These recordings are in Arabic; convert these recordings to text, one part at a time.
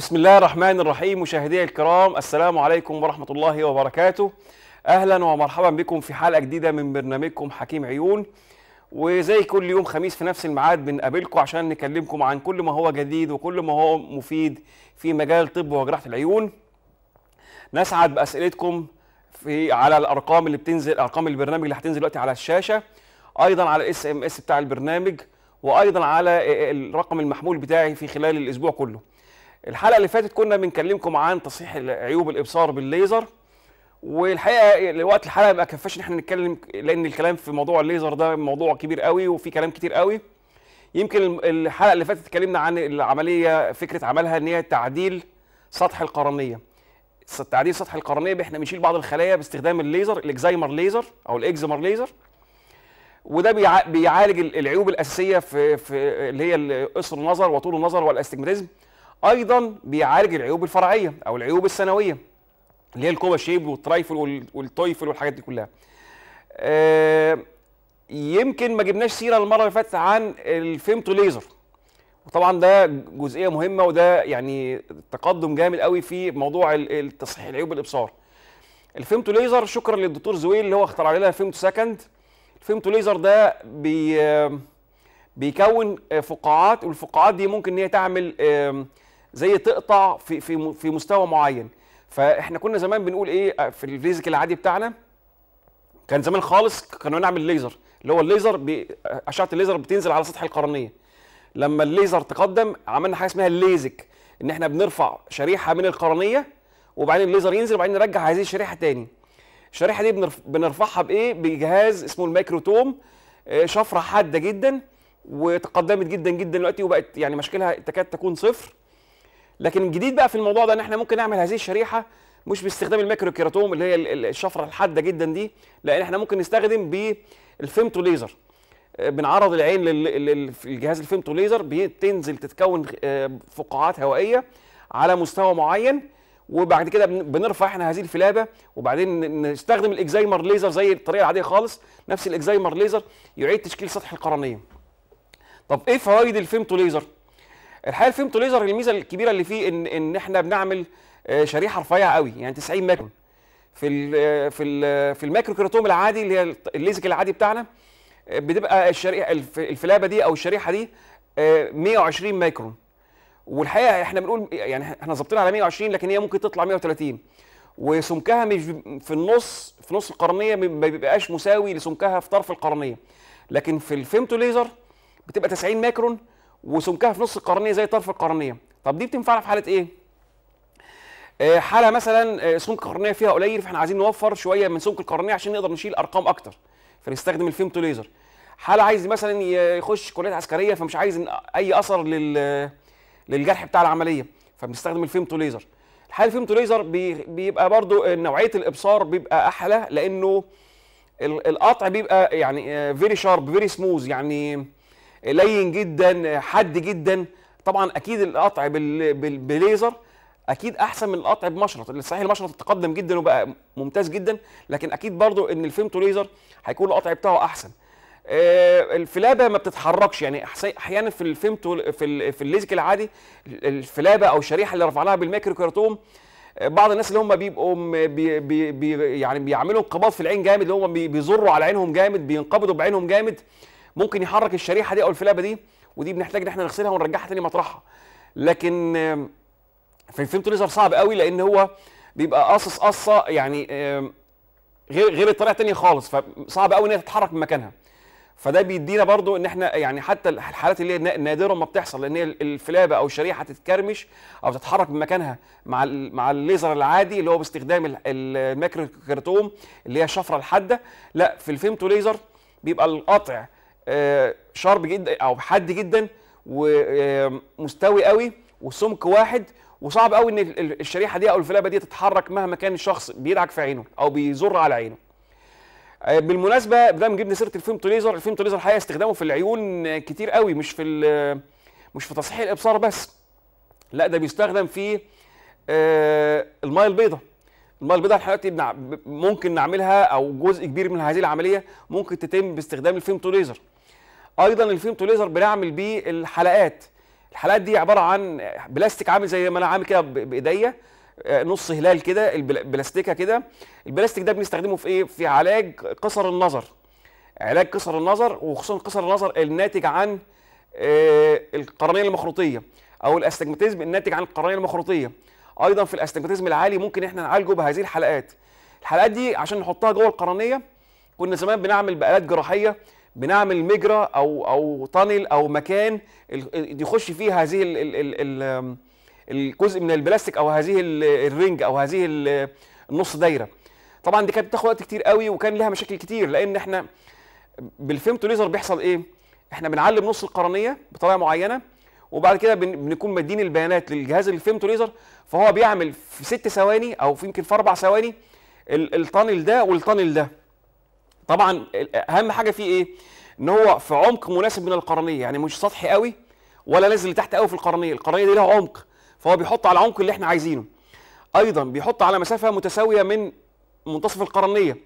بسم الله الرحمن الرحيم مشاهدي الكرام السلام عليكم ورحمة الله وبركاته أهلا ومرحبا بكم في حلقة جديدة من برنامجكم حكيم عيون وزي كل يوم خميس في نفس الميعاد بنقابلكم عشان نكلمكم عن كل ما هو جديد وكل ما هو مفيد في مجال طب وجراحة العيون نسعد بأسئلتكم في على الأرقام اللي بتنزل أرقام البرنامج اللي هتنزل دلوقتي على الشاشة أيضا على الاس ام اس بتاع البرنامج وأيضا على الرقم المحمول بتاعي في خلال الأسبوع كله الحلقه اللي فاتت كنا بنكلمكم عن تصحيح عيوب الابصار بالليزر والحقيقه لوقت الحلقه ما كفاش ان احنا نتكلم لان الكلام في موضوع الليزر ده موضوع كبير قوي وفي كلام كتير قوي يمكن الحلقه اللي فاتت اتكلمنا عن العمليه فكره عملها ان هي تعديل سطح القرنيه تعديل سطح القرنيه احنا بنشيل بعض الخلايا باستخدام الليزر الاكزايمر ليزر او الاكزمر ليزر وده بيعالج العيوب الاساسيه في, في اللي هي قصر النظر وطول النظر والاستجماتيزم ايضا بيعالج العيوب الفرعيه او العيوب السنويه اللي هي الكوبا شيب والترايفل والتويفل والحاجات دي كلها آه، يمكن ما جبناش سيره المره اللي فاتت عن الفيمتو ليزر وطبعا ده جزئيه مهمه وده يعني تقدم جامد قوي في موضوع تصحيح العيوب الابصار الفيمتو ليزر شكرا للدكتور زويل اللي هو اخترع لنا الفيمتو سكند الفيمتو ليزر ده بي بيكون فقاعات والفقاعات دي ممكن ان هي تعمل زي تقطع في في في مستوى معين فاحنا كنا زمان بنقول ايه آه، في الفيزيك العادي بتاعنا كان زمان خالص كنا بنعمل ليزر اللي هو الليزر اشعه الليزر بتنزل على سطح القرنيه لما الليزر تقدم عملنا حاجه اسمها الليزك ان احنا بنرفع شريحه من القرنيه وبعدين الليزر ينزل وبعدين نرجع هذه الشريحه تاني الشريحه دي بنرف... بنرفعها بايه بجهاز اسمه الميكروتوم آه، شفره حاده جدا وتقدمت جدا جدا دلوقتي وبقت يعني مشكلها تكاد تكون صفر لكن الجديد بقى في الموضوع ده ان احنا ممكن نعمل هذه الشريحه مش باستخدام الميكرو كيراتوم اللي هي الشفره الحاده جدا دي لان احنا ممكن نستخدم بالفيمتو ليزر آه، بنعرض العين للجهاز الفيمتو ليزر بتنزل تتكون آه، فقاعات هوائيه على مستوى معين وبعد كده بنرفع احنا هذه الفلابه وبعدين نستخدم الاكزايمر ليزر زي الطريقه العاديه خالص نفس الاكزايمر ليزر يعيد تشكيل سطح القرنيه طب ايه فوائد الفيمتو ليزر الحقيقه الفيمتو ليزر الميزه الكبيره اللي فيه ان ان احنا بنعمل آه، شريحه رفيعه قوي يعني 90 مايكرون في الـ آه، في الـ آه، في المايكرو كيراتوم العادي اللي هي الليزك العادي بتاعنا بتبقى الشريحه الفلابه دي او الشريحه دي 120 مايكرون والحقيقه احنا بنقول يعني احنا ظابطين على 120 لكن هي ممكن تطلع 130 وسمكها مش في النص في نص القرنيه ما بيبقاش مساوي لسمكها في طرف القرنيه لكن في الفيمتو ليزر بتبقى 90 مايكرون وسمكها في نص القرنيه زي طرف القرنيه طب دي بتنفعنا في حاله ايه آه، حاله مثلا آه، سمك القرنيه فيها قليل فاحنا عايزين نوفر شويه من سمك القرنيه عشان نقدر نشيل ارقام اكتر فنستخدم الفيمتو ليزر حاله عايز مثلا يخش كليه عسكريه فمش عايز اي اثر لل للجرح بتاع العمليه فبنستخدم الفيمتو ليزر الحاله الفيمتو ليزر بيبقى برضو آه، نوعيه الابصار بيبقى احلى لانه القطع بيبقى يعني فيري شارب فيري سموز يعني لين جدا حد جدا طبعا اكيد القطع بالليزر اكيد احسن من القطع بمشرط صحيح المشرط تقدم جدا وبقى ممتاز جدا لكن اكيد برضو ان الفيمتو ليزر هيكون القطع بتاعه احسن آه، الفلابه ما بتتحركش يعني احيانا في الفيمتو في في الليزك العادي الفلابه او الشريحه اللي رفعناها بالميكرو كرتوم آه، بعض الناس اللي هم بيبقوا بي بي بي يعني بيعملوا انقباض في العين جامد اللي هم بيزروا على عينهم جامد بينقبضوا بعينهم جامد ممكن يحرك الشريحه دي او الفلابه دي ودي بنحتاج ان احنا نغسلها ونرجعها تاني مطرحها لكن في الفيمتو ليزر صعب قوي لان هو بيبقى قاصص قصه يعني غير غير الطريقه الثانيه خالص فصعب قوي ان هي تتحرك من مكانها فده بيدينا برضو ان احنا يعني حتى الحالات اللي هي نادرا ما بتحصل لان الفلابه او الشريحه تتكرمش او تتحرك من مكانها مع مع الليزر العادي اللي هو باستخدام كرتوم اللي هي الشفره الحاده لا في الفيمتو ليزر بيبقى القطع شارب جدا او حاد جدا ومستوي قوي وسمك واحد وصعب قوي ان الشريحه دي او الفلابه دي تتحرك مهما كان الشخص بيدعك في عينه او بيزر على عينه آه، بالمناسبه ما جبنا سيره الفيلم توليزر الفيلم توليزر الحقيقه استخدامه في العيون كتير قوي مش في مش في تصحيح الابصار بس لا ده بيستخدم في آه، المايه البيضاء المايه البيضاء الحقيقه ممكن نعملها او جزء كبير من هذه العمليه ممكن تتم باستخدام الفيمتو ليزر ايضا الفيمتو ليزر بنعمل بيه الحلقات الحلقات دي عباره عن بلاستيك عامل زي ما انا عامل كده بايديا آه، نص هلال كده البلاستيكه كده البلاستيك ده بنستخدمه في ايه في علاج قصر النظر علاج قصر النظر وخصوصا قصر النظر الناتج عن آه، القرنيه المخروطيه او الاستجماتيزم الناتج عن القرنيه المخروطيه ايضا في الاستجماتيزم العالي ممكن احنا نعالجه بهذه الحلقات الحلقات دي عشان نحطها جوه القرنيه كنا زمان بنعمل بآلات جراحيه بنعمل مجرى او او طنل او مكان يخش فيه هذه الـ الـ الـ الجزء من البلاستيك او هذه الرنج او هذه النص دايره طبعا دي كانت بتاخد وقت كتير قوي وكان لها مشاكل كتير لان احنا بالفيمتو ليزر بيحصل ايه احنا بنعلم نص القرنيه بطريقه معينه وبعد كده بنكون مدين البيانات للجهاز الفيمتو ليزر فهو بيعمل في ست ثواني او في يمكن في اربع ثواني الطانل ده والطانل ده طبعا اهم حاجه فيه ايه ان هو في عمق مناسب من القرنيه يعني مش سطحي قوي ولا نازل لتحت قوي في القرنيه القرنيه دي لها عمق فهو بيحط على العمق اللي احنا عايزينه ايضا بيحط على مسافه متساويه من منتصف القرنيه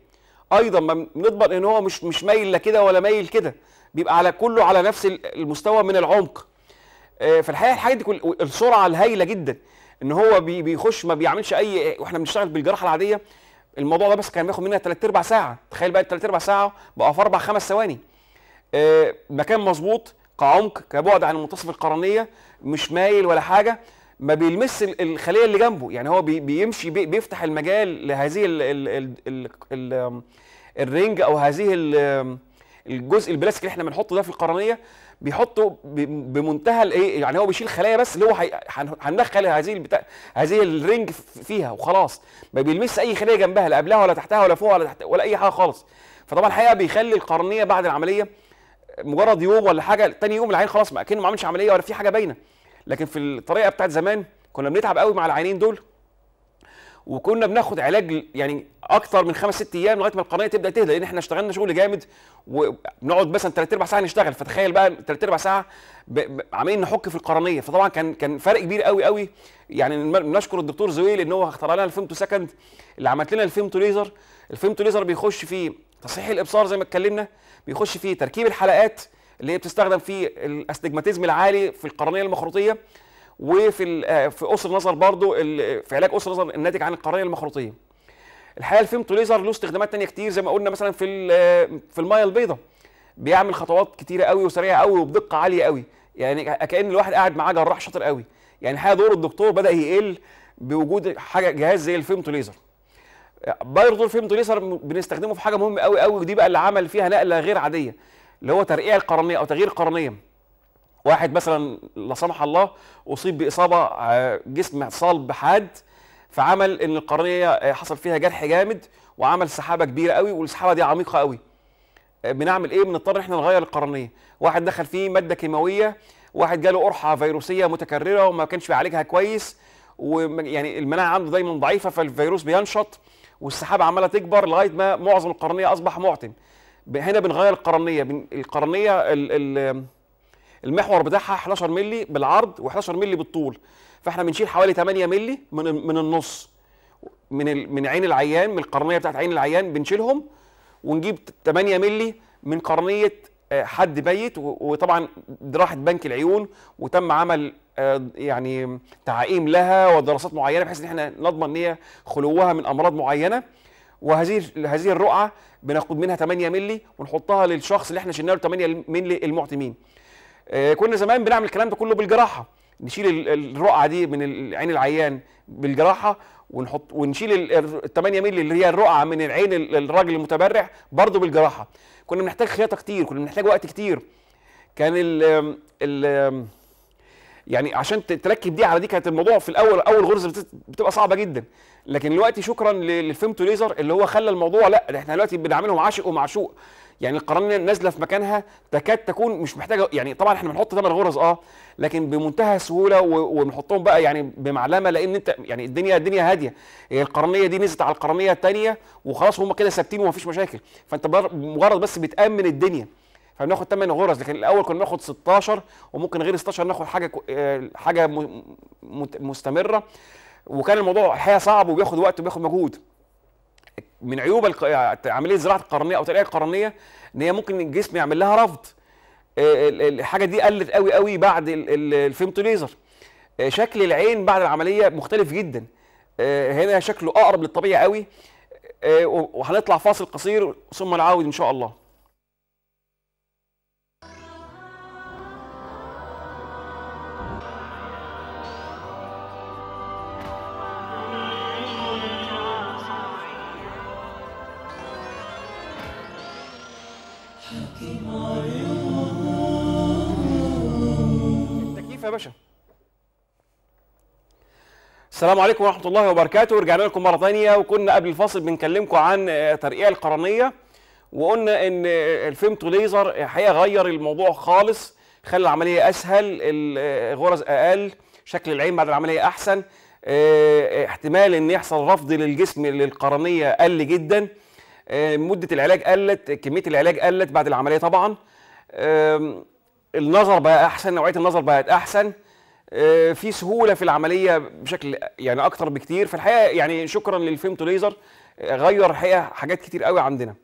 ايضا بنضمن ان هو مش مش مايل لا كده ولا مايل كده بيبقى على كله على نفس المستوى من العمق آه، في الحقيقه الحاجات دي السرعه الهائله جدا ان هو بيخش ما بيعملش اي واحنا بنشتغل بالجراحه العاديه الموضوع ده بس كان بياخد مننا 3 اربع ساعه تخيل بقى 3 اربع ساعه بقى في اربع خمس ثواني آه مكان مظبوط كعمق كبعد عن منتصف القرنيه مش مايل ولا حاجه ما بيلمس الخليه اللي جنبه يعني هو بيمشي بيفتح المجال لهذه الـ الـ الـ الـ الـ الرنج او هذه الجزء البلاستيك اللي احنا بنحطه ده في القرنيه بيحطه بمنتهى الايه يعني هو بيشيل خلايا بس اللي هو هندخل هذه البتاع هذه الرنج فيها وخلاص ما بيلمسش اي خليه جنبها لا قبلها ولا تحتها ولا فوق ولا تحت ولا اي حاجه خالص فطبعا الحقيقه بيخلي القرنيه بعد العمليه مجرد يوم ولا حاجه تاني يوم العين خلاص ما كانه ما عملش عمليه ولا في حاجه باينه لكن في الطريقه بتاعت زمان كنا بنتعب قوي مع العينين دول وكنا بناخد علاج يعني اكتر من خمس ست ايام لغايه ما القناه تبدا تهدى لان احنا اشتغلنا شغل جامد وبنقعد مثلا ثلاث اربع ساعه نشتغل فتخيل بقى ثلاث اربع ساعه عمالين نحك في القرنيه فطبعا كان كان فرق كبير قوي قوي يعني نشكر الدكتور زويل ان هو اخترع لنا الفيمتو سكند اللي عملت لنا الفيمتو ليزر الفيمتو ليزر بيخش في تصحيح الابصار زي ما اتكلمنا بيخش في تركيب الحلقات اللي هي بتستخدم في الاستجماتيزم العالي في القرنيه المخروطيه وفي آه، في قصر النظر برضو في علاج قصر النظر الناتج عن القرنيه المخروطيه الحقيقه الفيمتو ليزر له استخدامات ثانيه كتير زي ما قلنا مثلا في آه، في الميه البيضاء بيعمل خطوات كتيره قوي وسريعه قوي وبدقه عاليه قوي يعني كان الواحد قاعد معاه جراح شاطر قوي يعني الحقيقه دور الدكتور بدا يقل بوجود حاجه جهاز زي الفيمتو ليزر برضه الفيمتو ليزر بنستخدمه في حاجه مهمه قوي قوي ودي بقى اللي عمل فيها نقله غير عاديه اللي هو ترقيع القرنيه او تغيير القرنيه واحد مثلا لا سمح الله اصيب باصابه جسم صلب حاد فعمل ان القرنيه حصل فيها جرح جامد وعمل سحابه كبيره قوي والسحابه دي عميقه قوي بنعمل ايه بنضطر احنا نغير القرنيه واحد دخل فيه ماده كيماويه واحد جاله قرحه فيروسيه متكرره وما كانش بيعالجها كويس ويعني المناعه عنده دايما ضعيفه فالفيروس بينشط والسحابه عماله تكبر لغايه ما معظم القرنيه اصبح معتم هنا بنغير القرنيه القرنيه ال ال المحور بتاعها 11 مللي بالعرض و11 مللي بالطول فاحنا بنشيل حوالي 8 مللي من من النص من من عين العيان من القرنيه بتاعت عين العيان بنشيلهم ونجيب 8 مللي من قرنيه آه، حد ميت وطبعا راحت بنك العيون وتم عمل آه، يعني تعقيم لها ودراسات معينه بحيث ان احنا نضمن ان هي خلوها من امراض معينه وهذه هذه الرقعه بناخد منها 8 مللي ونحطها للشخص اللي احنا شلنا له 8 مللي المعتمين آه، كنا زمان بنعمل الكلام ده كله بالجراحه نشيل الرقعه دي من عين العيان بالجراحه ونحط ونشيل ال 8 مللي اللي هي الرقعه من العين الراجل المتبرع برضه بالجراحه كنا بنحتاج خياطه كتير كنا بنحتاج وقت كتير كان ال يعني عشان تركب دي على دي كانت الموضوع في الاول اول غرزه بتبقى صعبه جدا لكن دلوقتي شكرا للفيمتو ليزر اللي هو خلى الموضوع لا ده احنا دلوقتي بنعملهم عاشق ومعشوق يعني القرنيه نازله في مكانها تكاد تكون مش محتاجه يعني طبعا احنا بنحط ثمان غرز اه لكن بمنتهى السهوله وبنحطهم بقى يعني بمعلمه لان انت يعني الدنيا الدنيا هاديه هي القرنيه دي نزلت على القرنيه الثانيه وخلاص هم كده ثابتين ومفيش مشاكل فانت مجرد بس بتامن الدنيا فبناخد 8 غرز لكن الاول كنا بناخد 16 وممكن غير 16 ناخد حاجه آه، حاجه مستمره وكان الموضوع الحقيقه صعب وبياخد وقت وبياخد مجهود من عيوب الق... عمليه زراعه القرنيه او ترقيه القرنيه ان هي ممكن الجسم يعمل لها رفض آه، الحاجه دي قلت قوي قوي بعد الفيمتو ليزر آه، شكل العين بعد العمليه مختلف جدا هنا شكله اقرب للطبيعي قوي وهنطلع فاصل قصير ثم نعاود ان شاء الله التكييف يا باشا السلام عليكم ورحمة الله وبركاته ورجعنا لكم مرة ثانية وكنا قبل الفاصل بنكلمكم عن آه، ترقيع القرنية وقلنا ان آه، الفيمتو ليزر الحقيقة غير الموضوع خالص خلى العملية أسهل آه، الغرز أقل شكل العين بعد العملية أحسن اه احتمال ان يحصل رفض للجسم للقرنية قل جدا آه، مده العلاج قلت كميه العلاج قلت بعد العمليه طبعا النظر بقى احسن نوعيه النظر بقت احسن آه، في سهوله في العمليه بشكل يعني اكتر بكتير فالحقيقه يعني شكرا للفيمتو ليزر غير الحقيقه حاجات كتير قوي عندنا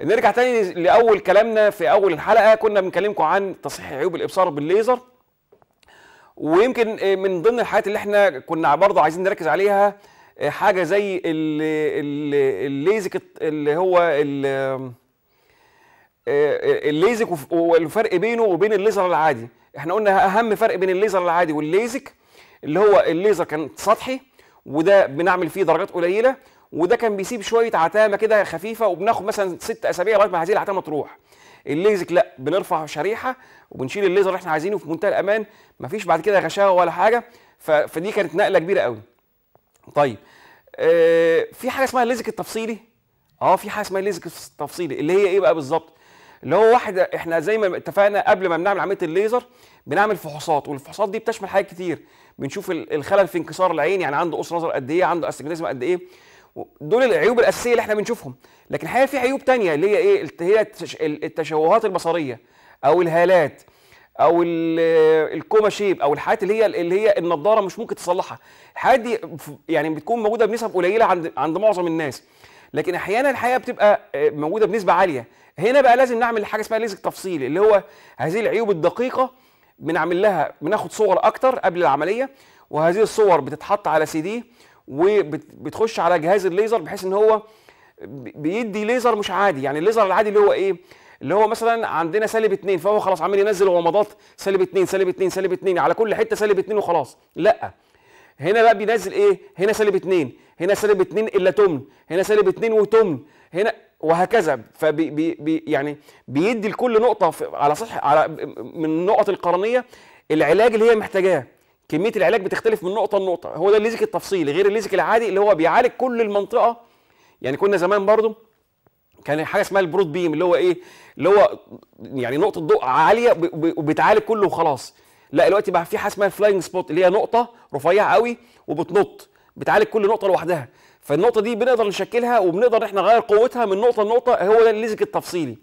نرجع تاني لاول كلامنا في اول الحلقه كنا بنكلمكم عن تصحيح عيوب الابصار بالليزر ويمكن آه، من ضمن الحاجات اللي احنا كنا برضه عايزين نركز عليها حاجه زي الليزك اللي هو آه، الليزك والفرق بينه وبين الليزر العادي احنا قلنا اهم فرق بين الليزر العادي والليزك اللي هو الليزر كان سطحي وده بنعمل فيه درجات قليله وده كان بيسيب شويه عتامه كده خفيفه وبناخد مثلا ست اسابيع لغايه ما هذه العتامه تروح الليزك لا بنرفع شريحه وبنشيل الليزر اللي احنا عايزينه في منتهى الامان مفيش بعد كده غشاوه ولا حاجه فدي كانت نقله كبيره قوي طيب آه، في حاجه اسمها الليزك التفصيلي اه في حاجه اسمها الليزك التفصيلي اللي هي ايه بقى بالظبط اللي هو واحد احنا زي ما اتفقنا قبل ما بنعمل عمليه الليزر بنعمل فحوصات والفحوصات دي بتشمل حاجات كتير بنشوف الخلل في انكسار العين يعني عنده قصر نظر قد ايه عنده استجماتيزم قد ايه دول العيوب الاساسيه اللي احنا بنشوفهم لكن الحقيقه في عيوب تانية اللي هي ايه هي التشوهات البصريه او الهالات او الكوما شيب او الحاجات اللي هي اللي هي النضاره مش ممكن تصلحها الحاجات دي يعني بتكون موجوده بنسب قليله عند عند معظم الناس لكن احيانا الحقيقه بتبقى آه، موجوده بنسبه عاليه هنا بقى لازم نعمل حاجه اسمها ليزك تفصيلي اللي هو هذه العيوب الدقيقه بنعمل لها بناخد صور اكتر قبل العمليه وهذه الصور بتتحط على سي دي وبتخش على جهاز الليزر بحيث ان هو بيدي ليزر مش عادي يعني الليزر العادي اللي هو ايه اللي هو مثلا عندنا سالب 2 فهو خلاص عمال ينزل غمضات سالب 2 سالب 2 سالب 2 على كل حته سالب 2 وخلاص لا هنا بقى بينزل ايه هنا سالب 2 هنا سالب 2 الا تمن هنا سالب 2 وتمن هنا وهكذا فبي بي يعني بيدي لكل نقطه على صح على من النقط القرنيه العلاج اللي هي محتاجاه كميه العلاج بتختلف من نقطه لنقطه هو ده الليزك التفصيلي غير الليزك العادي اللي هو بيعالج كل المنطقه يعني كنا زمان برضو كان حاجه اسمها البرود بيم اللي هو ايه اللي هو يعني نقطه ضوء عاليه وبتعالج كله وخلاص لا دلوقتي بقى في حاجه اسمها فلاينج سبوت اللي هي نقطه رفيعه قوي وبتنط بتعالج كل نقطه لوحدها فالنقطه دي بنقدر نشكلها وبنقدر احنا نغير قوتها من نقطه لنقطه هو ده الليزك التفصيلي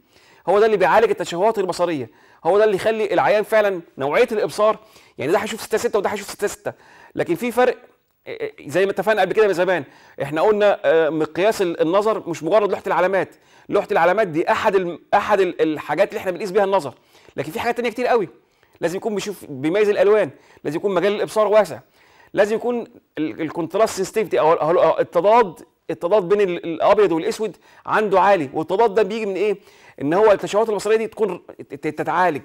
هو ده اللي بيعالج التشوهات البصريه هو ده اللي يخلي العيان فعلا نوعيه الابصار يعني ده هيشوف 6 6 وده هيشوف 6 6 لكن في فرق زي ما اتفقنا قبل كده من زمان احنا قلنا آه، مقياس النظر مش مجرد لوحه العلامات لوحه العلامات دي احد احد الحاجات اللي احنا بنقيس بيها النظر لكن في حاجات تانية كتير قوي لازم يكون بيشوف بيميز الالوان لازم يكون مجال الابصار واسع لازم يكون الكونتراست سنسيتيفيتي او التضاد التضاد بين الابيض والاسود عنده عالي والتضاد ده بيجي من ايه ان هو التشوهات البصريه دي تكون تتعالج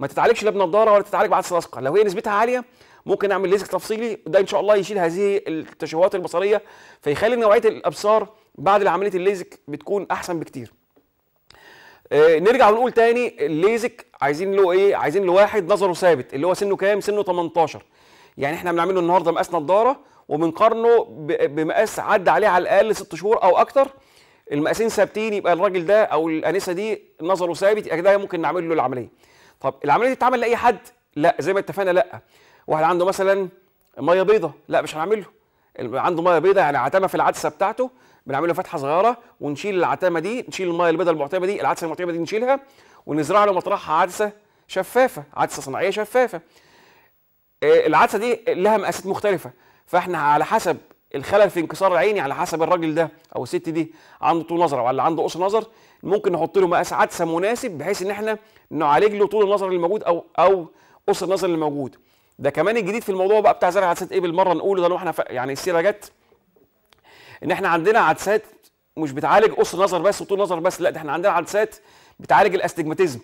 ما تتعالجش لا بنضاره ولا تتعالج بعد لاصقه لو هي نسبتها عاليه ممكن نعمل ليزك تفصيلي ده ان شاء الله يشيل هذه التشوهات البصريه فيخلي نوعيه الابصار بعد عمليه الليزك بتكون احسن بكتير آه، نرجع ونقول تاني الليزك عايزين له ايه عايزين له واحد نظره ثابت اللي هو سنه كام سنه 18 يعني احنا بنعمله النهارده مقاس نضاره وبنقارنه بمقاس عدى عليه على الاقل 6 شهور او اكتر المقاسين ثابتين يبقى الراجل ده او الانسه دي نظره ثابت يبقى ده ممكن نعمل له العمليه طب العمليه دي تتعمل لاي حد لا زي ما اتفقنا لا واحد عنده مثلا ميه بيضه لا مش هنعمله عنده ميه بيضه يعني عتمه في العدسه بتاعته بنعمل له فتحه صغيره ونشيل العتمه دي نشيل الميه البيضه المعتمه دي العدسه المعتمه دي نشيلها ونزرع له مطرحها عدسه شفافه عدسه صناعيه شفافه آه، العدسه دي لها مقاسات مختلفه فاحنا على حسب الخلل في انكسار العيني على حسب الراجل ده او الست دي عنده طول نظر او اللي عنده قصر نظر ممكن نحط له مقاس عدسه مناسب بحيث ان احنا نعالج له طول النظر اللي موجود او او قصر النظر اللي موجود ده كمان الجديد في الموضوع بقى بتاع زرع عدسات ايه بالمره نقوله ده لو احنا يعني السيره جت ان احنا عندنا عدسات مش بتعالج قصر نظر بس وطول نظر بس لا ده احنا عندنا عدسات بتعالج الاستجماتيزم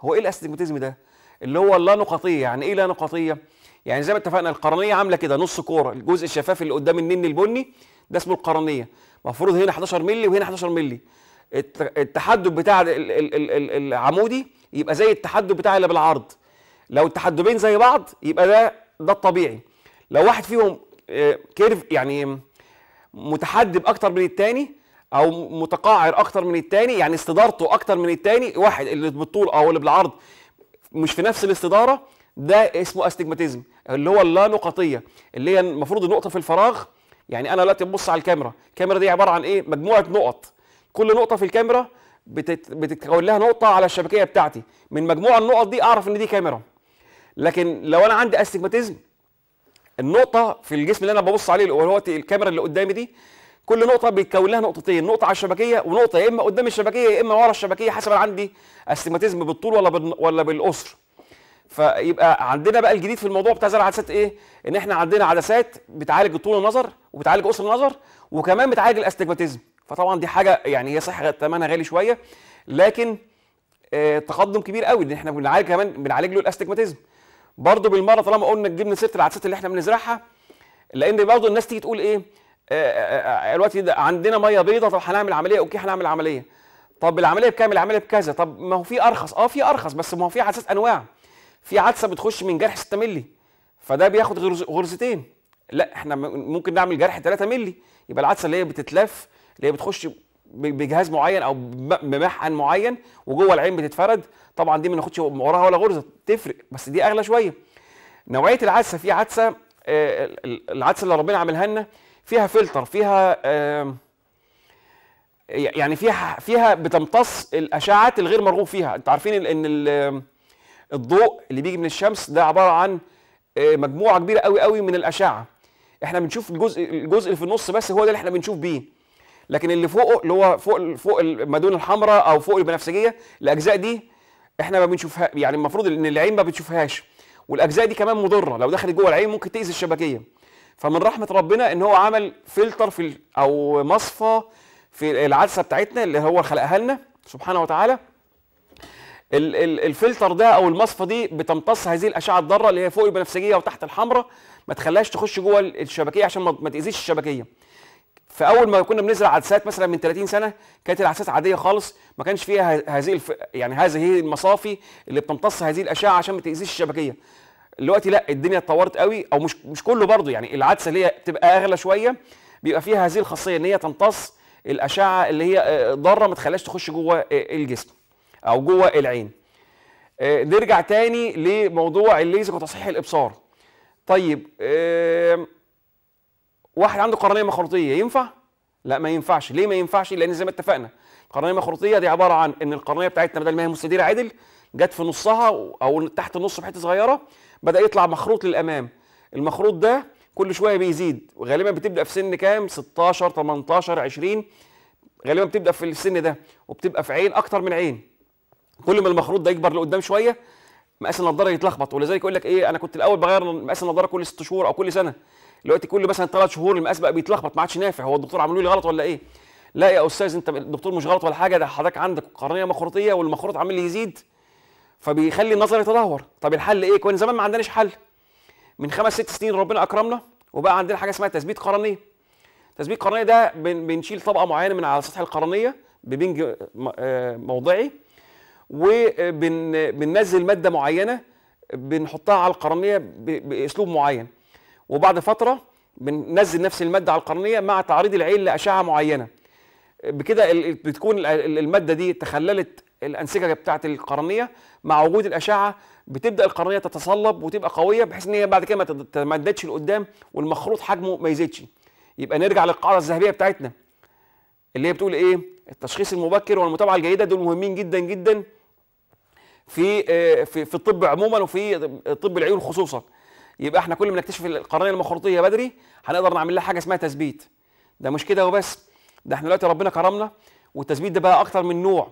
هو ايه الاستجماتيزم ده اللي هو اللا نقطيه يعني ايه لا نقطيه يعني زي ما اتفقنا القرنيه عامله كده نص كوره الجزء الشفاف اللي قدام النني البني ده اسمه القرنيه المفروض هنا 11 مللي وهنا 11 مللي التحدب بتاع العمودي يبقى زي التحدب بتاع اللي بالعرض لو التحدبين زي بعض يبقى ده ده الطبيعي لو واحد فيهم آه، كيرف يعني متحدب اكتر من الثاني او متقاعر اكتر من الثاني يعني استدارته اكتر من الثاني واحد اللي بالطول او اللي بالعرض مش في نفس الاستداره ده اسمه استجماتيزم اللي هو اللا نقطيه اللي هي المفروض النقطه في الفراغ يعني انا دلوقتي ببص على الكاميرا الكاميرا دي عباره عن ايه مجموعه نقط كل نقطه في الكاميرا بتتكون لها نقطه على الشبكيه بتاعتي من مجموع النقط دي اعرف ان دي كاميرا لكن لو انا عندي استجماتيزم النقطه في الجسم اللي انا ببص عليه اللي هو الكاميرا اللي قدامي دي كل نقطه بيتكون لها نقطتين نقطه على الشبكيه ونقطه يا اما قدام الشبكيه يا اما ورا الشبكيه حسب انا عندي استجماتيزم بالطول ولا ولا بالقصر فيبقى عندنا بقى الجديد في الموضوع بتاع زرع عدسات ايه؟ ان احنا عندنا عدسات بتعالج طول النظر وبتعالج قصر النظر وكمان بتعالج الاستجماتيزم فطبعا دي حاجه يعني هي صح ثمنها غالي شويه لكن آه تقدم كبير قوي ان احنا بنعالج كمان بنعالج له الاستجماتيزم برضه بالمره طالما قلنا جبنا سيره العدسات اللي احنا بنزرعها لان برضه الناس تيجي تقول ايه دلوقتي آه آه, آه، عندنا ميه بيضه طب هنعمل عمليه اوكي هنعمل عمليه طب العمليه بكام العمليه بكذا طب ما هو في ارخص اه في ارخص بس ما هو في عدسات انواع في عدسه بتخش من جرح 6 مللي فده بياخد غرزتين لا احنا ممكن نعمل جرح 3 مللي يبقى العدسه اللي هي بتتلف اللي هي بتخش بجهاز معين او بمحقن معين وجوه العين بتتفرد طبعا دي ما ناخدش وراها ولا غرزه تفرق بس دي اغلى شويه نوعيه العدسه في عدسه آه، العدسه اللي ربنا عاملها لنا فيها فلتر فيها يعني فيها فيها بتمتص الاشعات الغير مرغوب فيها انتوا عارفين ان الضوء اللي بيجي من الشمس ده عباره عن آه، مجموعه كبيره قوي قوي من الاشعه احنا بنشوف الجزء الجزء اللي في النص بس هو ده اللي احنا بنشوف بيه لكن اللي فوقه اللي هو فوق فوق المدون الحمراء او فوق البنفسجيه الاجزاء دي احنا ما بنشوفها يعني المفروض ان العين ما بتشوفهاش والاجزاء دي كمان مضره لو دخلت جوه العين ممكن تاذي الشبكيه فمن رحمه ربنا ان هو عمل فلتر في او مصفى في العدسه بتاعتنا اللي هو خلقها لنا سبحانه وتعالى الفلتر ده او المصفى دي بتمتص هذه الاشعه الضاره اللي هي فوق البنفسجيه وتحت الحمراء ما تخليهاش تخش جوه الشبكيه عشان ما تاذيش الشبكيه فاول ما كنا بنزرع عدسات مثلا من 30 سنه كانت العدسات عاديه خالص ما كانش فيها هذه الف... يعني هذه المصافي اللي بتمتص هذه الاشعه عشان ما تاذيش الشبكيه دلوقتي لا الدنيا اتطورت قوي او مش مش كله برضه يعني العدسه اللي هي بتبقى اغلى شويه بيبقى فيها هذه الخاصيه ان هي تمتص الاشعه اللي هي آه، ضاره ما تخليهاش تخش جوه آه، الجسم او جوه العين آه، نرجع تاني لموضوع الليزك وتصحيح الابصار طيب واحد عنده قرنيه مخروطيه ينفع لا ما ينفعش ليه ما ينفعش لان زي ما اتفقنا القرنيه المخروطيه دي عباره عن ان القرنيه بتاعتنا بدل ما هي مستديره عدل جت في نصها او تحت النص في حته صغيره بدا يطلع مخروط للامام المخروط ده كل شويه بيزيد وغالبا بتبدا في سن كام 16 18 20 غالبا بتبدا في السن ده وبتبقى في عين اكتر من عين كل ما المخروط ده يكبر لقدام شويه مقاس النضاره يتلخبط ولذلك يقول لك ايه انا كنت الاول بغير مقاس النضاره كل ست شهور او كل سنه دلوقتي كل مثلا ثلاث شهور المقاس بقى بيتلخبط ما عادش نافع هو الدكتور عملوا لي غلط ولا ايه لا يا استاذ انت الدكتور مش غلط ولا حاجه ده حضرتك عندك قرنيه مخروطيه والمخروط عامل يزيد فبيخلي النظر يتدهور طب الحل ايه كان زمان ما عندناش حل من خمس ست سنين ربنا اكرمنا وبقى عندنا حاجه اسمها تثبيت قرنيه تثبيت قرنيه ده بنشيل طبقه معينه من على سطح القرنيه ببنج آه، موضعي وبننزل ماده معينه بنحطها على القرنيه باسلوب معين وبعد فتره بننزل نفس الماده على القرنيه مع تعريض العين لاشعه معينه بكده بتكون الماده دي تخللت الانسجه بتاعه القرنيه مع وجود الاشعه بتبدا القرنيه تتصلب وتبقى قويه بحيث ان هي بعد كده ما تتمددش لقدام والمخروط حجمه ما يزيدش يبقى نرجع للقاعده الذهبيه بتاعتنا اللي هي بتقول ايه التشخيص المبكر والمتابعه الجيده دول مهمين جدا جدا في آه، في في الطب عموما وفي طب العيون خصوصا يبقى احنا كل ما نكتشف القرنيه المخروطيه بدري هنقدر نعمل لها حاجه اسمها تثبيت ده مش كده وبس ده احنا دلوقتي ربنا كرمنا والتثبيت ده بقى اكتر من نوع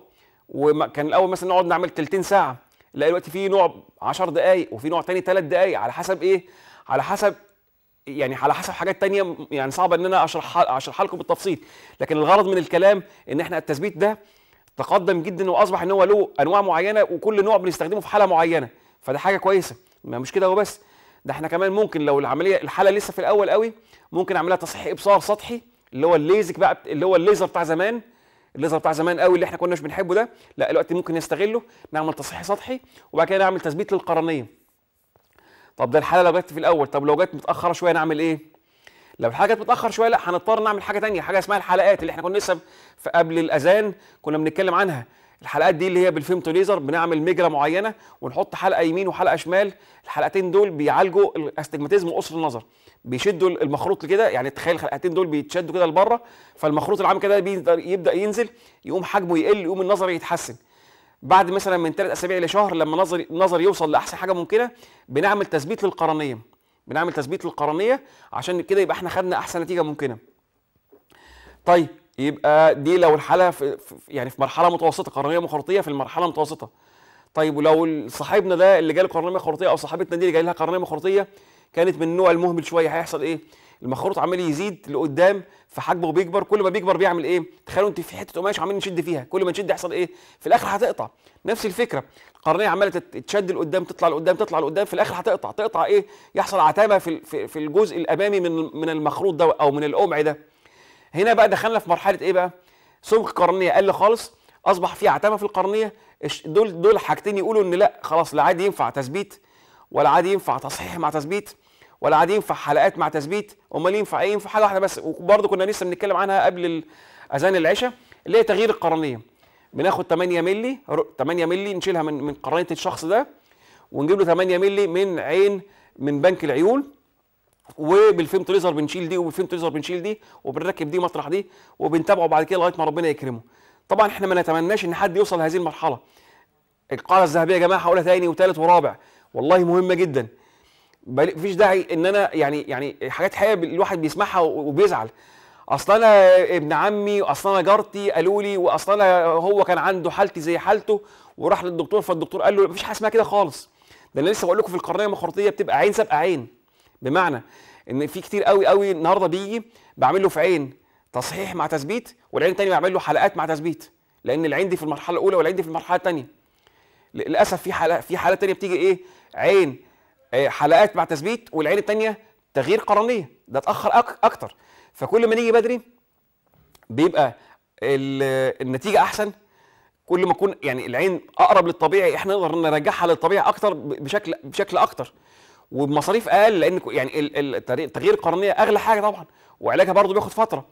وكان الاول مثلا نقعد نعمل تلتين ساعه لا دلوقتي في نوع 10 دقائق وفي نوع تاني 3 دقائق على حسب ايه على حسب يعني على حسب حاجات تانية يعني صعب ان انا اشرحها اشرحها لكم بالتفصيل لكن الغرض من الكلام ان احنا التثبيت ده تقدم جدا واصبح ان هو له انواع معينه وكل نوع بنستخدمه في حاله معينه فده حاجه كويسه ما مش كده وبس ده احنا كمان ممكن لو العمليه الحاله لسه في الاول قوي ممكن اعملها تصحيح ابصار سطحي اللي هو الليزك بقى اللي هو الليزر بتاع زمان الليزر بتاع زمان قوي اللي احنا كنا مش بنحبه ده لا دلوقتي ممكن نستغله نعمل تصحيح سطحي وبعد كده نعمل تثبيت للقرنيه طب ده الحاله لو جت في الاول طب لو جت متاخره شويه نعمل ايه لو الحاجات متاخر شويه لا هنضطر نعمل حاجه ثانيه حاجه اسمها الحلقات اللي احنا كنا لسه قبل الاذان كنا بنتكلم عنها الحلقات دي اللي هي بالفيمتو ليزر بنعمل مجرى معينه ونحط حلقه يمين وحلقه شمال الحلقتين دول بيعالجوا الاستجماتيزم وقصر النظر بيشدوا المخروط كده يعني تخيل الحلقتين دول بيتشدوا كده لبره فالمخروط العام كده يبدا ينزل يقوم حجمه يقل يقوم النظر يتحسن بعد مثلا من ثلاث اسابيع لشهر لما نظر نظر يوصل لاحسن حاجه ممكنه بنعمل تثبيت للقرنيه بنعمل تثبيت للقرنيه عشان كده يبقى احنا خدنا احسن نتيجه ممكنه طيب يبقى دي لو الحاله في يعني في مرحله متوسطه قرنيه مخرطيه في المرحله المتوسطه طيب ولو صاحبنا ده اللي جاله قرنيه مخرطيه او صاحبتنا دي اللي جاي لها قرنيه مخرطيه كانت من النوع المهمل شويه هيحصل ايه المخروط عمال يزيد لقدام فحجمه بيكبر كل ما بيكبر بيعمل ايه تخيلوا انت في حته قماش عمالين نشد فيها كل ما نشد يحصل ايه في الاخر هتقطع نفس الفكره القرنيه عماله تتشد لقدام تطلع لقدام تطلع لقدام في الاخر هتقطع تقطع ايه يحصل عتامه في في الجزء الامامي من من المخروط ده او من القمع ده هنا بقى دخلنا في مرحله ايه بقى سمك القرنيه قل خالص اصبح في عتامه في القرنيه دول دول حاجتين يقولوا ان لا خلاص لا عادي ينفع تثبيت ولا عادي ينفع تصحيح مع تثبيت ولا قاعدين ينفع حلقات مع تثبيت امال ينفع ايه ينفع حاجه واحده بس وبرضه كنا لسه بنتكلم عنها قبل اذان العشاء اللي هي تغيير القرنيه بناخد 8 مللي 8 مللي نشيلها من من قرنيه الشخص ده ونجيب له 8 مللي من عين من بنك العيون وبالفيلم تريزر بنشيل دي وبالفيلم تريزر بنشيل دي وبنركب دي مطرح دي وبنتابعه بعد كده لغايه ما ربنا يكرمه طبعا احنا ما نتمناش ان حد يوصل لهذه المرحله القاعده الذهبيه يا جماعه هقولها ثاني وثالث ورابع والله مهمه جدا مفيش داعي ان انا يعني يعني حاجات حقيقيه الواحد بيسمعها وبيزعل اصل انا ابن عمي واصل انا جارتي قالوا لي واصل انا هو كان عنده حالتي زي حالته وراح للدكتور فالدكتور قال له مفيش حاجه اسمها كده خالص ده انا لسه بقول لكم في القرنيه المخرطيه بتبقى عين سابقه عين بمعنى ان في كتير قوي قوي النهارده بيجي بعمل له في عين تصحيح مع تثبيت والعين الثانيه بعمل له حلقات مع تثبيت لان العين دي في المرحله الاولى والعين دي في المرحله الثانيه للاسف في حاله في حالات ثانيه بتيجي ايه عين آه، حلقات مع تثبيت والعين الثانيه تغيير قرنيه ده اتاخر أك اكتر فكل ما نيجي بدري بيبقى النتيجه احسن كل ما تكون يعني العين اقرب للطبيعي احنا نقدر نرجعها للطبيعي اكتر بشكل بشكل اكتر وبمصاريف اقل لان يعني تغيير القرنيه اغلى حاجه طبعا وعلاجها برضه بياخد فتره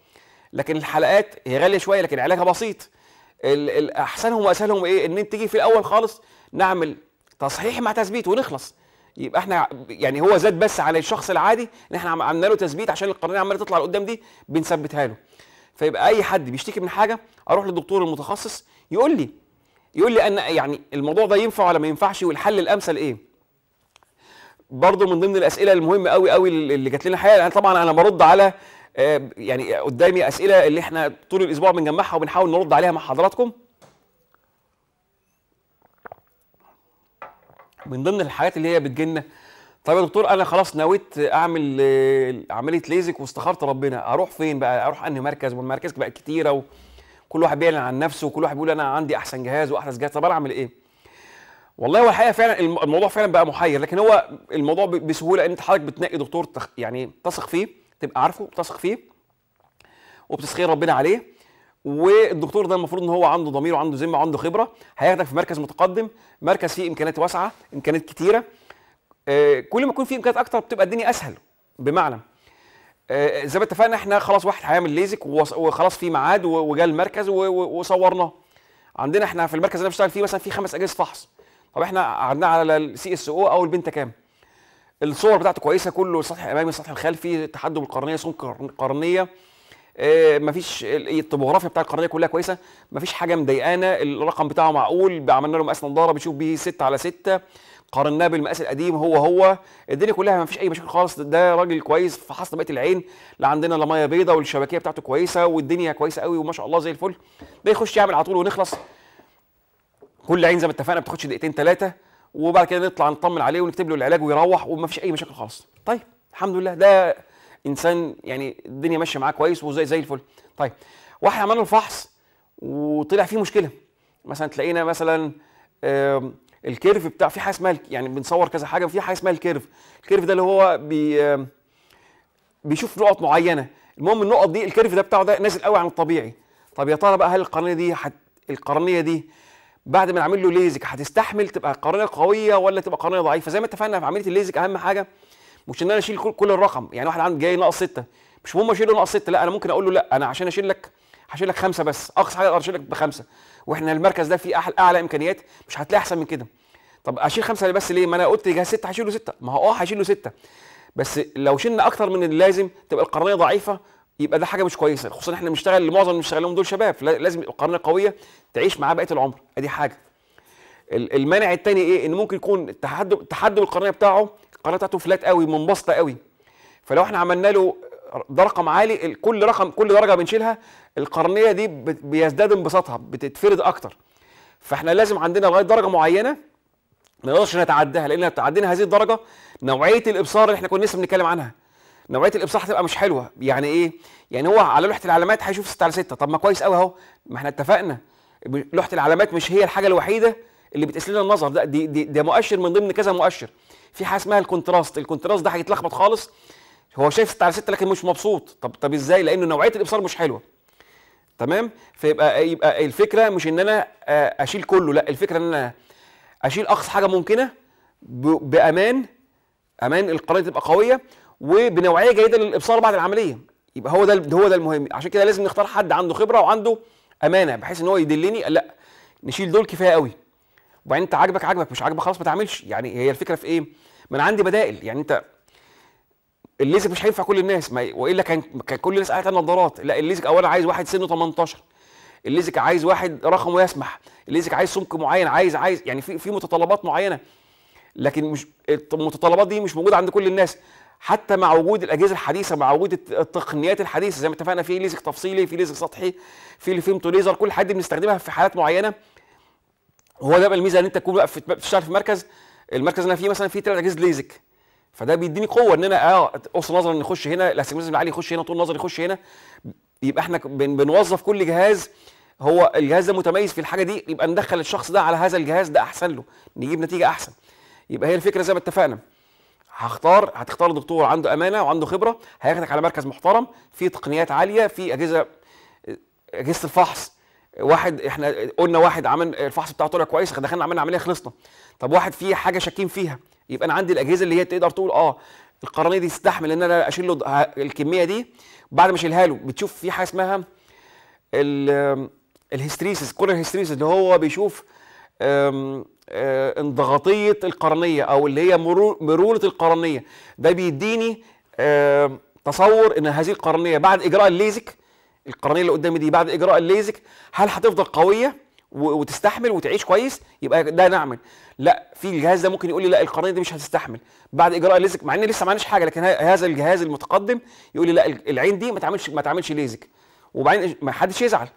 لكن الحلقات هي غاليه شويه لكن علاجها بسيط الاحسنهم واسهلهم ايه ان تيجي في الاول خالص نعمل تصحيح مع تثبيت ونخلص يبقى احنا يعني هو زاد بس على الشخص العادي ان احنا عملنا له تثبيت عشان القرنيه عماله تطلع لقدام دي بنثبتها له فيبقى اي حد بيشتكي من حاجه اروح للدكتور المتخصص يقول لي يقول لي ان يعني الموضوع ده ينفع ولا ما ينفعش والحل الامثل ايه برضه من ضمن الاسئله المهمه قوي قوي اللي جات لنا الحقيقه طبعا انا برد على آه، يعني قدامي اسئله اللي احنا طول الاسبوع بنجمعها وبنحاول نرد عليها مع حضراتكم من ضمن الحاجات اللي هي بتجينا طب يا دكتور انا خلاص نويت اعمل آه، عمليه ليزك واستخرت ربنا اروح فين بقى اروح انهي مركز والمراكز بقت كتيره وكل واحد بيعلن عن نفسه وكل واحد بيقول انا عندي احسن جهاز واحدث جهاز طب انا اعمل ايه والله هو الحقيقه فعلا الموضوع فعلا بقى محير لكن هو الموضوع بسهوله ان انت حضرتك بتنقي دكتور يعني تثق فيه تبقى عارفه تثق فيه وبتسخير ربنا عليه والدكتور ده المفروض ان هو عنده ضمير وعنده ذمه وعنده خبره هياخدك في مركز متقدم مركز فيه امكانيات واسعه امكانيات كتيره آه، كل ما يكون فيه امكانيات اكتر بتبقى الدنيا اسهل بمعنى زي آه، ما اتفقنا احنا خلاص واحد هيعمل ليزك وخلاص في ميعاد وجا المركز وصورناه عندنا احنا في المركز اللي انا بشتغل فيه مثلا في خمس اجهزه فحص طب احنا قعدنا على السي اس او او البنتا كام الصور بتاعته كويسه كله السطح الامامي السطح الخلفي تحدب القرنيه سمك قرنيه آه، مفيش الطبوغرافيا بتاع القرنيه كلها كويسه مفيش حاجه مضايقانا الرقم بتاعه معقول عملنا له مقاس نضاره بنشوف بيه 6 على 6 قارناه بالمقاس القديم هو هو الدنيا كلها مفيش اي مشاكل خالص ده راجل كويس فحصنا بقيه العين لا عندنا لا ميه بيضاء والشبكيه بتاعته كويسه والدنيا كويسه قوي وما شاء الله زي الفل ده يخش يعمل على طول ونخلص كل عين زي ما اتفقنا بتاخدش دقيقتين ثلاثه وبعد كده نطلع نطمن عليه ونكتب له العلاج ويروح ومفيش اي مشاكل خالص طيب الحمد لله ده انسان يعني الدنيا ماشيه معاه كويس وزي زي الفل طيب واحد عمل له الفحص وطلع فيه مشكله مثلا تلاقينا مثلا الكيرف بتاع في حاجه اسمها يعني بنصور كذا حاجه في حاجه اسمها الكيرف الكيرف ده اللي هو بي بيشوف نقط معينه المهم النقط دي الكيرف ده بتاعه ده نازل قوي عن الطبيعي طب يا ترى بقى هل القرنيه دي حت... القرنيه دي بعد ما نعمل له ليزك هتستحمل تبقى قرنيه قويه ولا تبقى قرنيه ضعيفه زي ما اتفقنا في عمليه الليزك اهم حاجه مش ان انا اشيل كل الرقم يعني واحد عندي جاي ناقص سته مش مهم اشيله ناقص سته لا انا ممكن اقول له لا انا عشان اشيل لك هشيل لك خمسه بس اقصى حاجه اقدر اشيل لك بخمسه واحنا المركز ده فيه اعلى, أعلى امكانيات مش هتلاقي احسن من كده طب اشيل خمسه بس ليه ما انا قلت جهاز هشيل له سته ما هو اه له سته بس لو شلنا اكتر من اللازم تبقى القرنيه ضعيفه يبقى ده حاجه مش كويسه خصوصا احنا بنشتغل معظم اللي بنشتغلهم دول شباب لازم القرنيه قويه تعيش معاه بقيه العمر ادي حاجه المانع الثاني ايه ان ممكن يكون تحدب تحدب القرنيه بتاعه القناه بتاعته فلات قوي منبسطه قوي فلو احنا عملنا له ده رقم عالي كل رقم كل درجه بنشيلها القرنيه دي بيزداد انبساطها بتتفرد اكتر فاحنا لازم عندنا لغايه درجه معينه ما نقدرش نتعداها لان لو تعدينا هذه الدرجه نوعيه الابصار اللي احنا كنا لسه بنتكلم عنها نوعيه الابصار هتبقى مش حلوه يعني ايه يعني هو على لوحه العلامات هيشوف 6 على 6 طب ما كويس قوي اهو ما احنا اتفقنا لوحه العلامات مش هي الحاجه الوحيده اللي بتقيس لنا النظر ده دي, دي, ده مؤشر من ضمن كذا مؤشر في حاجه اسمها الكونتراست الكونتراست ده هيتلخبط خالص هو شايف 6 على 6 لكن مش مبسوط طب طب ازاي لانه نوعيه الابصار مش حلوه تمام فيبقى يبقى الفكره مش ان انا آه، اشيل كله لا الفكره ان انا اشيل اقصى حاجه ممكنه بامان امان القناه تبقى قويه وبنوعيه جيده للابصار بعد العمليه يبقى هو ده هو ده المهم عشان كده لازم نختار حد عنده خبره وعنده امانه بحيث ان هو يدلني لا نشيل دول كفايه قوي وبعدين انت عاجبك عاجبك مش عاجبك خلاص ما تعملش يعني هي الفكره في ايه؟ ما انا عندي بدائل يعني انت الليزك مش هينفع كل الناس ما والا كان كان كل الناس قاعده نظارات لا الليزك اولا عايز واحد سنه 18 الليزك عايز واحد رقمه يسمح الليزك عايز سمك معين عايز عايز يعني في في متطلبات معينه لكن مش المتطلبات دي مش موجوده عند كل الناس حتى مع وجود الاجهزه الحديثه مع وجود التقنيات الحديثه زي ما اتفقنا في ليزك تفصيلي في ليزك سطحي في اللي ليزر كل حد بنستخدمها في حالات معينه هو ده بقى الميزه ان انت تكون واقف بتشتغل في مركز المركز اللي انا فيه مثلا فيه ثلاث اجهزه ليزك فده بيديني قوه ان انا اه نظرا يخش هنا الاستيميزم العالي يخش هنا طول نظري يخش هنا يبقى احنا بنوظف كل جهاز هو الجهاز ده متميز في الحاجه دي يبقى ندخل الشخص ده على هذا الجهاز ده احسن له نجيب نتيجه احسن يبقى هي الفكره زي ما اتفقنا هختار هتختار دكتور عنده امانه وعنده خبره هياخدك على مركز محترم فيه تقنيات عاليه فيه اجهزه اجهزه الفحص واحد احنا قلنا واحد عمل الفحص بتاعه طلع كويس دخلنا عملنا عمليه خلصنا طب واحد فيه حاجه شاكين فيها يبقى انا عندي الاجهزه اللي هي تقدر تقول اه القرنيه دي تستحمل ان انا اشيل له الكميه دي بعد ما اشيلها له بتشوف في حاجه اسمها الهستريسيس كورنر هستريسيس اللي هو بيشوف آه، انضغاطيه القرنيه او اللي هي مروره القرنيه ده بيديني تصور ان هذه القرنيه بعد اجراء الليزك القرنيه اللي قدامي دي بعد اجراء الليزك هل هتفضل قويه وتستحمل وتعيش كويس يبقى ده نعمل لا في الجهاز ده ممكن يقول لي لا القرنيه دي مش هتستحمل بعد اجراء الليزك مع ان لسه ما عملش حاجه لكن هذا الجهاز المتقدم يقول لي لا العين دي ما تعملش ما تعملش ليزك وبعدين ما حدش يزعل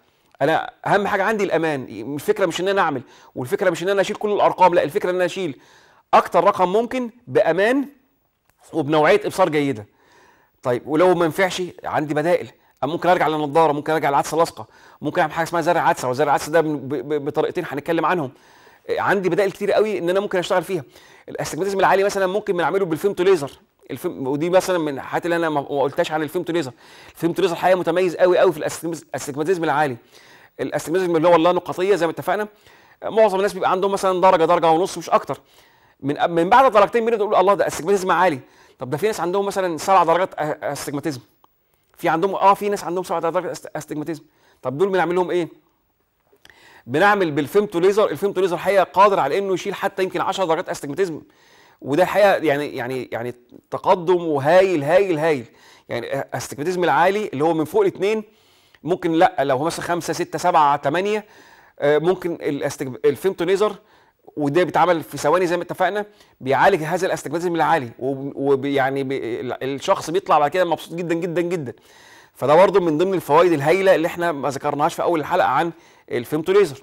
انا اهم حاجه عندي الامان الفكره مش ان انا اعمل والفكره مش ان انا اشيل كل الارقام لا الفكره ان انا اشيل اكتر رقم ممكن بامان وبنوعيه ابصار جيده طيب ولو ما نفعش عندي بدائل ممكن ارجع للنضاره ممكن ارجع لعدسه لاصقه ممكن اعمل حاجه اسمها زرع عدسه وزرع عدسه ده بطريقتين هنتكلم عنهم آه، عندي بدائل كتير قوي ان انا ممكن اشتغل فيها الاستجماتيزم العالي مثلا ممكن بنعمله بالفيمتو ليزر الفيم ودي مثلا من الحاجات اللي انا ما قلتهاش عن الفيمتو ليزر الفيمتو ليزر حقيقه متميز قوي قوي في الاستجماتيزم العالي الاستجماتيزم اللي هو اللا نقطيه زي ما اتفقنا آه، معظم الناس بيبقى عندهم مثلا درجه درجه ونص مش اكتر من من بعد درجتين بنقول تقول الله ده استجماتيزم عالي طب ده في ناس عندهم مثلا سبع درجات استجماتيزم في عندهم اه في ناس عندهم سبع درجات استجماتيزم طب دول بنعمل لهم ايه؟ بنعمل بالفيمتو ليزر الفيمتو ليزر الحقيقه قادر على انه يشيل حتى يمكن 10 درجات استجماتيزم وده الحقيقه يعني يعني يعني تقدم وهايل هايل هايل يعني استجماتيزم العالي اللي هو من فوق الاثنين ممكن لا لو هو مثلا 5 6 7 8 ممكن الفيمتو ليزر وده بيتعمل في ثواني زي ما اتفقنا بيعالج هذا الاستجمازم العالي ويعني الشخص بيطلع بعد كده مبسوط جدا جدا جدا فده برضه من ضمن الفوائد الهائله اللي احنا ما ذكرناهاش في اول الحلقه عن الفيمتو ليزر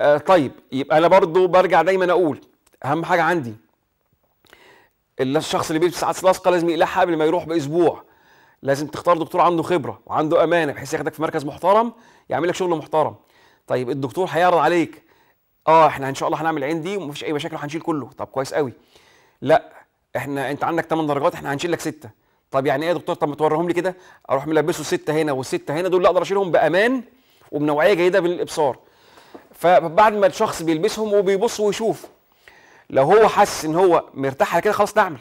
آه طيب يبقى انا برضه برجع دايما اقول اهم حاجه عندي الشخص اللي بيلبس ساعات لاصقه لازم يقلعها قبل ما يروح باسبوع لازم تختار دكتور عنده خبره وعنده امانه بحيث ياخدك في مركز محترم يعمل لك شغل محترم طيب الدكتور هيعرض عليك اه احنا ان شاء الله هنعمل عين دي ومفيش اي مشاكل وهنشيل كله طب كويس قوي لا احنا انت عندك 8 درجات احنا هنشيل لك 6 طب يعني ايه يا دكتور طب ما توريهم لي كده اروح ملبسه 6 هنا و6 هنا دول اللي اقدر اشيلهم بامان وبنوعيه جيده بالابصار فبعد ما الشخص بيلبسهم وبيبص ويشوف لو هو حس ان هو مرتاح على كده خلاص نعمل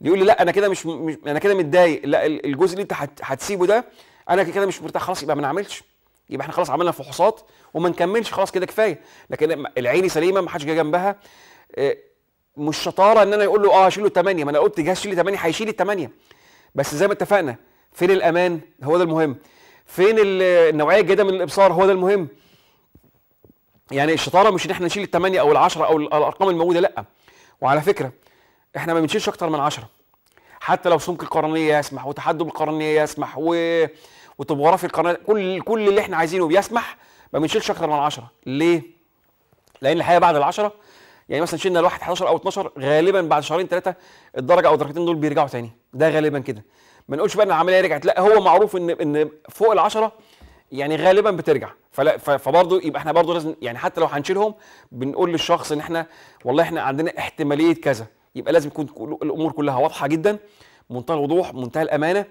يقول لي لا انا كده مش, مش انا كده متضايق لا الجزء اللي انت هتسيبه ده انا كده مش مرتاح خلاص يبقى ما نعملش يبقى احنا خلاص عملنا فحوصات وما نكملش خلاص كده كفايه لكن العيني سليمه ما حدش جه جنبها آه، مش شطاره ان انا يقول له اه هشيله الثمانيه ما انا قلت جهاز شيل الثمانيه هيشيل الثمانيه بس زي ما اتفقنا فين الامان هو ده المهم فين النوعيه الجديده من الابصار هو ده المهم يعني الشطاره مش ان احنا نشيل الثمانيه او العشره او الارقام الموجوده لا وعلى فكره احنا ما بنشيلش اكتر من عشره حتى لو سمك القرنيه يسمح وتحدب القرنيه يسمح و وطبوغرافي القناه كل كل اللي احنا عايزينه بيسمح ما بنشيلش اكتر من 10 ليه؟ لان الحقيقه بعد ال 10 يعني مثلا شلنا الواحد 11 او 12 غالبا بعد شهرين ثلاثه الدرجه او الدرجتين دول بيرجعوا تاني ده غالبا كده ما نقولش بقى ان العمليه رجعت لا هو معروف ان ان فوق ال 10 يعني غالبا بترجع فلا فبرضه يبقى احنا برضه لازم يعني حتى لو هنشيلهم بنقول للشخص ان احنا والله احنا عندنا احتماليه كذا يبقى لازم تكون الامور كلها واضحه جدا منتهى الوضوح منتهى الامانه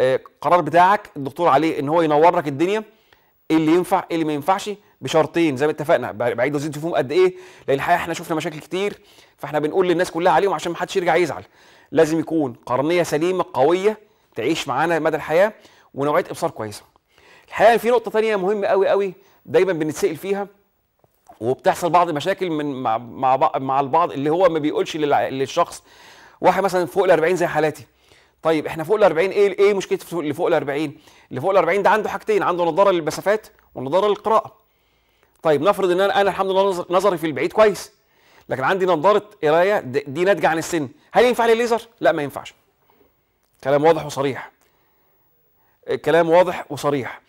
آه، قرار بتاعك الدكتور عليه ان هو ينور لك الدنيا ايه اللي ينفع ايه اللي ما ينفعش بشرطين زي ما اتفقنا بعيد وزيد فيهم قد ايه لان الحقيقه احنا شفنا مشاكل كتير فاحنا بنقول للناس كلها عليهم عشان ما حدش يرجع يزعل لازم يكون قرنيه سليمه قويه تعيش معانا مدى الحياه ونوعيه ابصار كويسه الحقيقه في نقطه ثانيه مهمه قوي قوي دايما بنتسال فيها وبتحصل بعض المشاكل من مع مع, مع البعض اللي هو ما بيقولش للشخص واحد مثلا فوق ال 40 زي حالاتي طيب احنا فوق ال 40 ايه ايه مشكله اللي فوق ال 40 اللي فوق ال 40 ده عنده حاجتين عنده نظاره للمسافات ونظاره للقراءه طيب نفرض ان انا انا الحمد لله نظري في البعيد كويس لكن عندي نظاره قرايه دي ناتجه عن السن هل ينفع لي الليزر لا ما ينفعش كلام واضح وصريح كلام واضح وصريح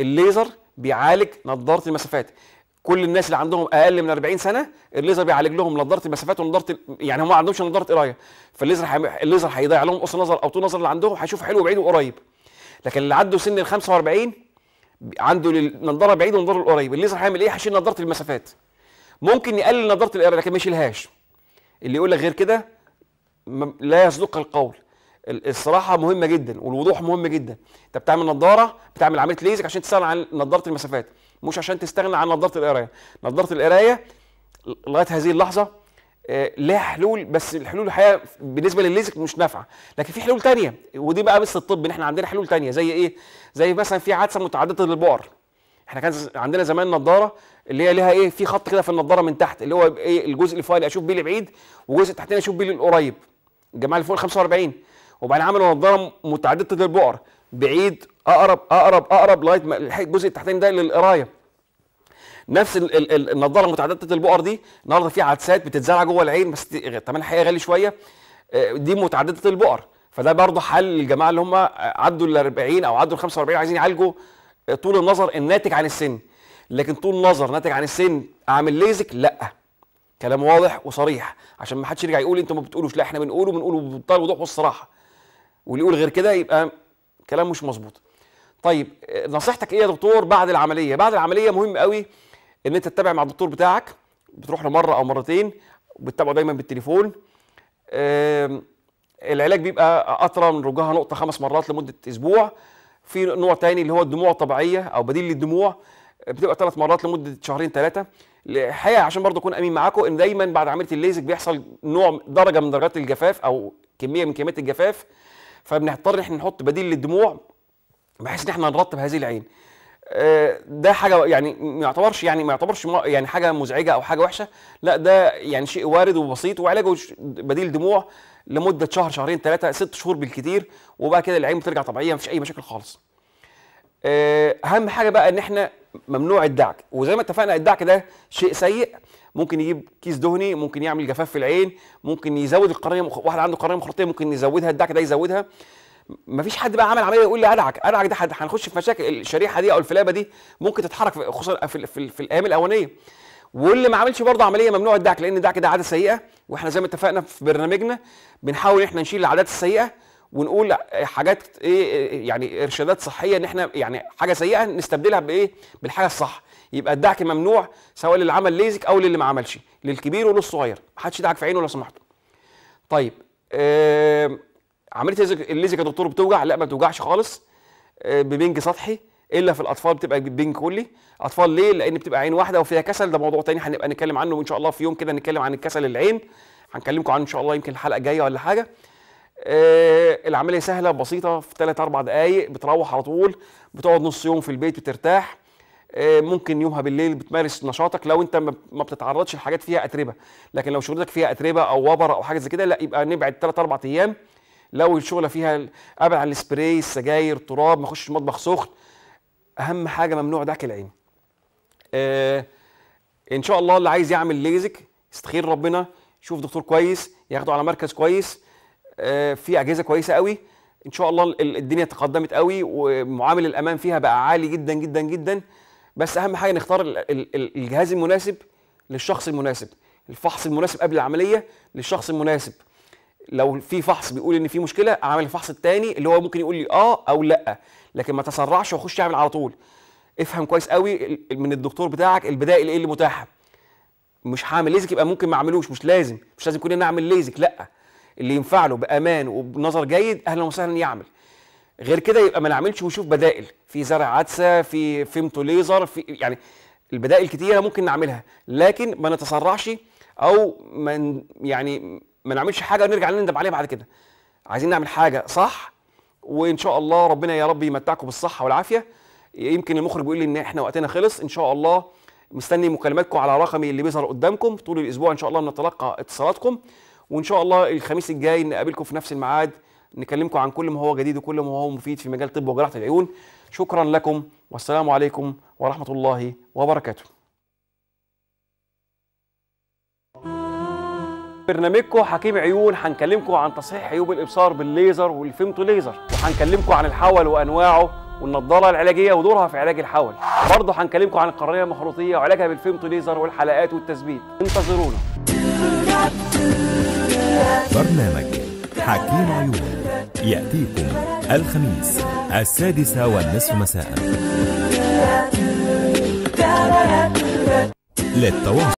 الليزر بيعالج نظاره المسافات كل الناس اللي عندهم اقل من 40 سنه الليزر بيعالج لهم نضاره المسافات ونضاره يعني هم ما عندهمش نضاره قرايه فالليزر حي... الليزر هيضيع لهم قص نظر او طول نظر اللي عندهم هيشوف حلو بعيد وقريب لكن اللي عنده سن ال 45 عنده النضاره بعيد والنضاره القريب الليزر هيعمل ايه هيشيل نضاره المسافات ممكن يقلل نضاره القرايه لكن ما يشيلهاش اللي يقول لك غير كده لا يصدق القول الصراحه مهمه جدا والوضوح مهم جدا انت بتعمل نضاره بتعمل عمليه ليزك عشان تسال عن نضاره المسافات مش عشان تستغنى عن نظاره القرايه نظاره القرايه لغايه هذه اللحظه آه، لها حلول بس الحلول الحقيقه بالنسبه للليزك مش نافعه لكن في حلول تانية ودي بقى بس الطب ان احنا عندنا حلول تانية زي ايه زي مثلا في عدسه متعدده للبؤر احنا كان عندنا زمان نظاره اللي هي ليها ايه في خط كده في النظاره من تحت اللي هو ايه الجزء اللي فوق اشوف بيه البعيد والجزء تحتنا اشوف بيه القريب الجماعه اللي فوق ال 45 وبعدين عملوا نظاره متعدده البؤر بعيد اقرب اقرب اقرب لغايه الجزء التحتاني ده للقرايه نفس النضاره متعدده البؤر دي النهارده في عدسات بتتزرع جوه العين بس تمن حقيقه غالي شويه آه، دي متعدده البؤر فده برضه حل للجماعه اللي هم عدوا ال 40 او عدوا ال 45 عايزين يعالجوا آه، طول النظر الناتج عن السن لكن طول النظر ناتج عن السن اعمل ليزك لا كلام واضح وصريح عشان ما حدش يرجع يقول انتوا ما بتقولوش لا احنا بنقوله بنقوله بمنتهى الوضوح والصراحه واللي يقول غير كده يبقى كلام مش مظبوط طيب آه، نصيحتك ايه يا دكتور بعد العمليه بعد العمليه مهم قوي ان انت تتابع مع الدكتور بتاعك بتروح له مره او مرتين وبتتابعه دايما بالتليفون العلاج بيبقى قطره من رجها نقطه خمس مرات لمده اسبوع في نوع تاني اللي هو الدموع الطبيعيه او بديل للدموع بتبقى ثلاث مرات لمده شهرين ثلاثه الحقيقه عشان برضه اكون امين معاكم ان دايما بعد عمليه الليزك بيحصل نوع درجه من درجات الجفاف او كميه من كميات الجفاف فبنضطر احنا نحط بديل للدموع بحيث ان احنا نرطب هذه العين آه، ده حاجه يعني ما يعتبرش يعني ما يعتبرش يعني حاجه مزعجه او حاجه وحشه لا ده يعني شيء وارد وبسيط وعلاجه بديل دموع لمده شهر شهرين ثلاثه ست شهور بالكثير وبقى كده العين بترجع طبيعيه مفيش اي مشاكل خالص آه، اهم حاجه بقى ان احنا ممنوع الدعك وزي ما اتفقنا الدعك ده شيء سيء ممكن يجيب كيس دهني ممكن يعمل جفاف في العين ممكن يزود القرنيه مخ... واحد عنده قرنيه مخروطيه ممكن يزودها الدعك ده يزودها مفيش حد بقى عمل عمليه يقول لي ادعك ادعك ده هنخش في مشاكل الشريحه دي او الفلابه دي ممكن تتحرك في خصوصا في, في, في الايام الاولانيه واللي ما عملش برضه عمليه ممنوع الدعك لان الدعك ده عاده سيئه واحنا زي ما اتفقنا في برنامجنا بنحاول احنا نشيل العادات السيئه ونقول حاجات ايه يعني ارشادات صحيه ان احنا يعني حاجه سيئه نستبدلها بايه بالحاجه الصح يبقى الدعك ممنوع سواء للي عمل ليزك او للي ما عملش للكبير وللصغير ما حدش يدعك في عينه لو سمحت. طيب آه عمليه الليزك يا دكتور بتوجع لا ما بتوجعش خالص آه ببنج سطحي الا في الاطفال بتبقى بنج كلي اطفال ليه لان بتبقى عين واحده وفيها كسل ده موضوع تاني هنبقى نتكلم عنه ان شاء الله في يوم كده نتكلم عن الكسل العين هنكلمكم عنه ان شاء الله يمكن الحلقه الجايه ولا حاجه آه، العمليه سهله بسيطه في 3 4 دقائق بتروح على طول بتقعد نص يوم في البيت بترتاح آه، ممكن يومها بالليل بتمارس نشاطك لو انت ما بتتعرضش لحاجات فيها اتربه لكن لو شغلتك فيها اتربه او وبر او حاجه زي كده لا يبقى نبعد 3 4 ايام لو الشغله فيها ابعد عن السبراي السجاير التراب ما اخشش المطبخ سخن اهم حاجه ممنوع دعك العين آه ان شاء الله اللي عايز يعمل ليزك يستخير ربنا يشوف دكتور كويس ياخده على مركز كويس آه، في اجهزه كويسه قوي ان شاء الله الدنيا تقدمت قوي ومعامل الامان فيها بقى عالي جدا جدا جدا بس اهم حاجه نختار الجهاز المناسب للشخص المناسب الفحص المناسب قبل العمليه للشخص المناسب لو في فحص بيقول ان في مشكله اعمل الفحص الثاني اللي هو ممكن يقول لي اه او لا لكن ما تسرعش واخش اعمل على طول افهم كويس قوي من الدكتور بتاعك البدائل ايه اللي متاحه مش هعمل ليزك يبقى ممكن ما اعملوش مش لازم مش لازم كل انا اعمل ليزك لا اللي ينفع له بامان وبنظر جيد اهلا وسهلا يعمل غير كده يبقى ما نعملش ونشوف بدائل في زرع عدسه في فيمتو ليزر في يعني البدائل كتيره ممكن نعملها لكن ما نتسرعش او ما يعني ما نعملش حاجه ونرجع نندب عليها بعد كده عايزين نعمل حاجه صح وان شاء الله ربنا يا رب يمتعكم بالصحه والعافيه يمكن المخرج بيقول لي ان احنا وقتنا خلص ان شاء الله مستني مكالماتكم على رقمي اللي بيظهر قدامكم طول الاسبوع ان شاء الله بنتلقى اتصالاتكم وان شاء الله الخميس الجاي نقابلكم في نفس الميعاد نكلمكم عن كل ما هو جديد وكل ما هو مفيد في مجال طب وجراحه العيون شكرا لكم والسلام عليكم ورحمه الله وبركاته برنامجكم حكيم عيون هنكلمكم عن تصحيح عيوب الابصار بالليزر والفيمتو ليزر وهنكلمكم عن الحول وانواعه والنضاره العلاجيه ودورها في علاج الحول برضه هنكلمكم عن القرنيه المخروطيه وعلاجها بالفيمتو ليزر والحلقات والتثبيت انتظرونا برنامج حكيم عيون يأتيكم الخميس السادسة والنصف مساء للتواصل